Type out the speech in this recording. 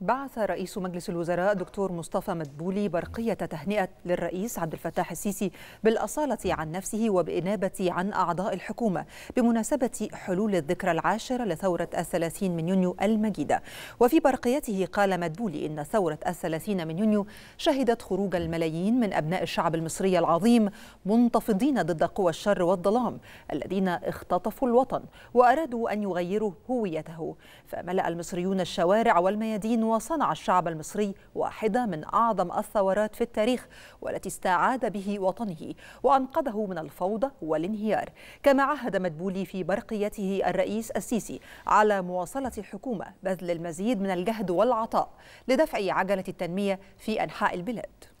بعث رئيس مجلس الوزراء دكتور مصطفى مدبولي برقية تهنئة للرئيس عبد الفتاح السيسي بالأصالة عن نفسه وبإنابة عن أعضاء الحكومة بمناسبة حلول الذكرى العاشرة لثورة الثلاثين من يونيو المجيدة وفي برقيته قال مدبولي إن ثورة الثلاثين من يونيو شهدت خروج الملايين من أبناء الشعب المصري العظيم منتفضين ضد قوى الشر والظلام الذين اختطفوا الوطن وأرادوا أن يغيروا هويته فملأ المصريون الشوارع والميادين وصنع الشعب المصري واحدة من أعظم الثورات في التاريخ والتي استعاد به وطنه وأنقذه من الفوضى والانهيار كما عهد مدبولي في برقيته الرئيس السيسي على مواصلة الحكومة بذل المزيد من الجهد والعطاء لدفع عجلة التنمية في أنحاء البلاد